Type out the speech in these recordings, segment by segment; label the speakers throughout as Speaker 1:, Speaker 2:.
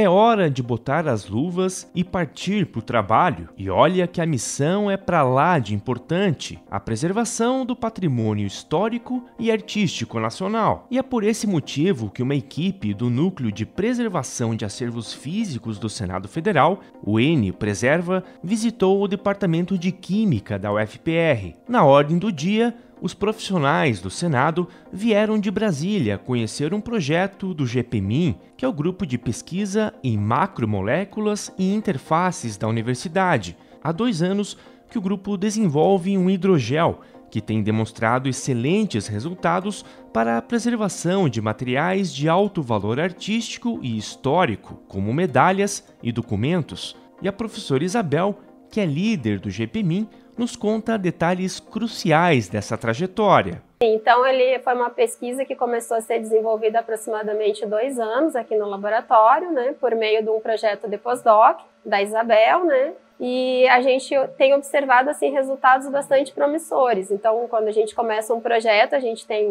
Speaker 1: É hora de botar as luvas e partir para o trabalho. E olha que a missão é para lá de importante: a preservação do patrimônio histórico e artístico nacional. E é por esse motivo que uma equipe do Núcleo de Preservação de Acervos Físicos do Senado Federal, o N Preserva, visitou o Departamento de Química da UFPR. Na ordem do dia, os profissionais do Senado vieram de Brasília conhecer um projeto do GPMIN, que é o grupo de pesquisa em macromoléculas e interfaces da universidade. Há dois anos que o grupo desenvolve um hidrogel que tem demonstrado excelentes resultados para a preservação de materiais de alto valor artístico e histórico, como medalhas e documentos. E a professora Isabel, que é líder do GPMIN, nos conta detalhes cruciais dessa trajetória.
Speaker 2: Então, ele foi uma pesquisa que começou a ser desenvolvida há aproximadamente dois anos aqui no laboratório, né, por meio de um projeto de pós-doc da Isabel, né, e a gente tem observado assim resultados bastante promissores. Então, quando a gente começa um projeto, a gente tem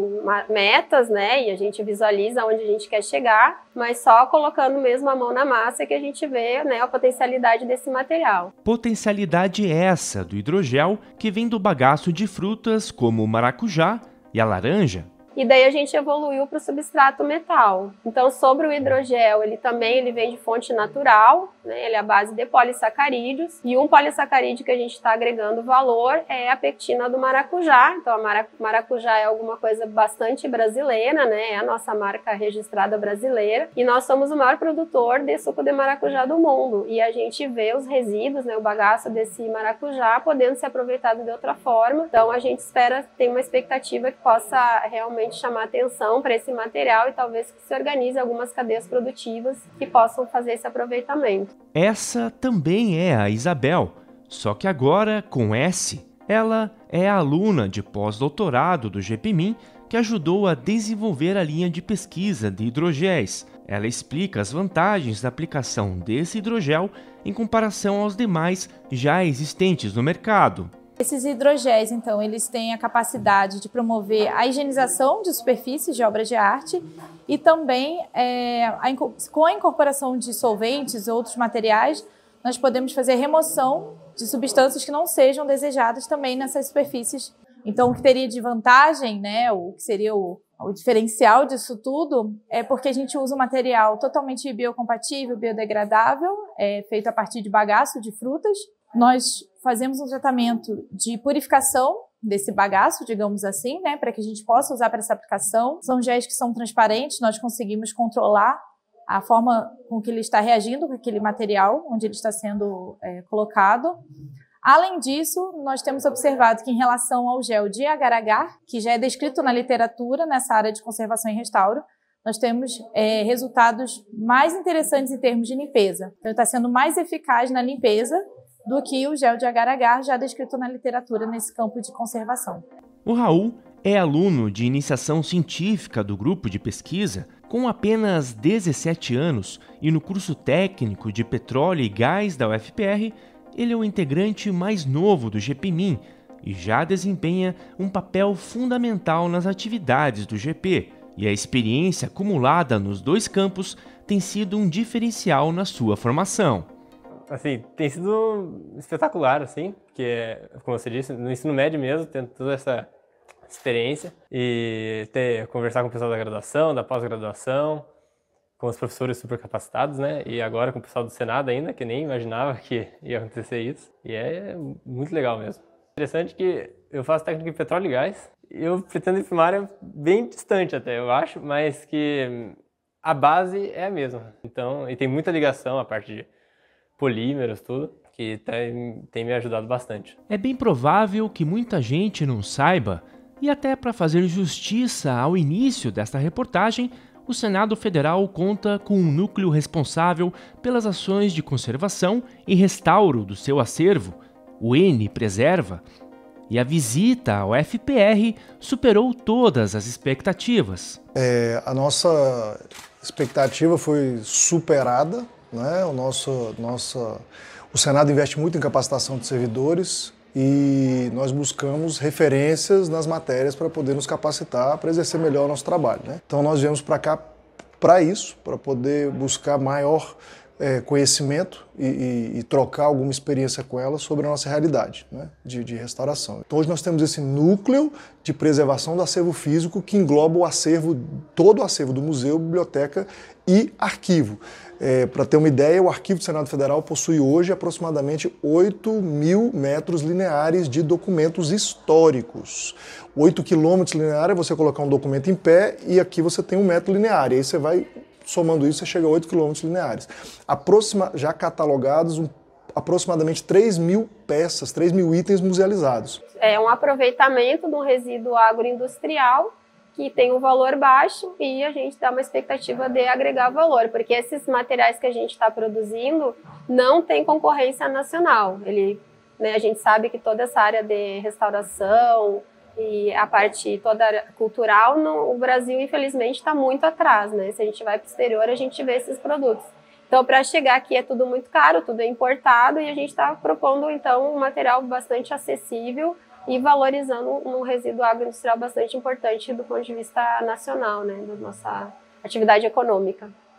Speaker 2: metas, né, e a gente visualiza onde a gente quer chegar, mas só colocando mesmo a mão na massa que a gente vê, né, a potencialidade desse material.
Speaker 1: Potencialidade é essa do hidrogel que vem do bagaço de frutas como o maracujá e a laranja,
Speaker 2: e daí a gente evoluiu para o substrato metal. Então, sobre o hidrogel, ele também ele vem de fonte natural, né? Ele é a base de polissacarídeos e um polissacarídeo que a gente está agregando valor é a pectina do maracujá. Então, a maracujá é alguma coisa bastante brasileira, né? É a nossa marca registrada brasileira e nós somos o maior produtor de suco de maracujá do mundo e a gente vê os resíduos, né? O bagaço desse maracujá podendo ser aproveitado de outra forma. Então, a gente espera tem uma expectativa que possa realmente chamar atenção para esse material e talvez que se organize algumas cadeias produtivas que possam fazer esse aproveitamento.
Speaker 1: Essa também é a Isabel, só que agora com S. Ela é aluna de pós-doutorado do GPMIM que ajudou a desenvolver a linha de pesquisa de hidrogéis. Ela explica as vantagens da aplicação desse hidrogel em comparação aos demais já existentes no mercado.
Speaker 3: Esses hidrogéis, então, eles têm a capacidade de promover a higienização de superfícies de obras de arte e também é, a, com a incorporação de solventes ou outros materiais, nós podemos fazer remoção de substâncias que não sejam desejadas também nessas superfícies. Então, o que teria de vantagem, né, o que seria o, o diferencial disso tudo, é porque a gente usa um material totalmente biocompatível, biodegradável, é, feito a partir de bagaço de frutas, nós fazemos um tratamento de purificação desse bagaço, digamos assim, né, para que a gente possa usar para essa aplicação. São géis que são transparentes, nós conseguimos controlar a forma com que ele está reagindo com aquele material onde ele está sendo é, colocado. Além disso, nós temos observado que em relação ao gel de agar-agar, que já é descrito na literatura nessa área de conservação e restauro, nós temos é, resultados mais interessantes em termos de limpeza. Então, está sendo mais eficaz na limpeza do que o gel de agar-agar já descrito na literatura nesse campo de conservação.
Speaker 1: O Raul é aluno de iniciação científica do grupo de pesquisa com apenas 17 anos e no curso técnico de petróleo e gás da UFPR, ele é o integrante mais novo do GPMIN e já desempenha um papel fundamental nas atividades do GP, e a experiência acumulada nos dois campos tem sido um diferencial na sua formação
Speaker 2: assim, tem sido espetacular, assim, porque, como você disse, no ensino médio mesmo, tendo toda essa experiência e ter, conversar com o pessoal da graduação, da pós-graduação, com os professores super capacitados, né? E agora com o pessoal do Senado ainda, que nem imaginava que ia acontecer isso. E é muito legal mesmo. Interessante que eu faço técnica em petróleo e gás. Eu pretendo ir para uma área bem distante até, eu acho, mas que a base é a mesma. Então, e tem muita ligação a parte de polímeros, tudo, que tem, tem me ajudado bastante.
Speaker 1: É bem provável que muita gente não saiba, e até para fazer justiça ao início desta reportagem, o Senado Federal conta com um núcleo responsável pelas ações de conservação e restauro do seu acervo, o N Preserva, e a visita ao FPR superou todas as expectativas.
Speaker 4: É, a nossa expectativa foi superada né? O, nosso, nosso o Senado investe muito em capacitação de servidores e nós buscamos referências nas matérias para poder nos capacitar para exercer melhor o nosso trabalho. Né? Então nós viemos para cá para isso, para poder buscar maior é, conhecimento e, e, e, trocar alguma experiência com ela sobre a nossa realidade né, de, de, restauração. Então, hoje nós temos esse núcleo de preservação do acervo físico que engloba o acervo, todo o acervo do museu, biblioteca e arquivo. É, Para ter uma ideia, o Arquivo do Senado Federal possui hoje aproximadamente 8 mil metros lineares de documentos históricos. 8 quilômetros lineares, você colocar um documento em pé e aqui você tem um metro linear. E aí você vai somando isso, você chega a 8 km lineares. Aproxima, já catalogados um, aproximadamente 3 mil peças, 3 mil itens musealizados.
Speaker 2: É um aproveitamento de um resíduo agroindustrial que tem um valor baixo e a gente dá uma expectativa de agregar valor, porque esses materiais que a gente está produzindo não tem concorrência nacional. Ele, né, a gente sabe que toda essa área de restauração, e a parte toda cultural, no, o Brasil, infelizmente, está muito atrás, né? Se a gente vai para o exterior, a gente vê esses produtos. Então, para chegar aqui é tudo muito caro, tudo é importado e a gente está propondo, então, um material bastante acessível e valorizando um resíduo agroindustrial bastante importante do ponto de vista nacional, né, da nossa atividade econômica.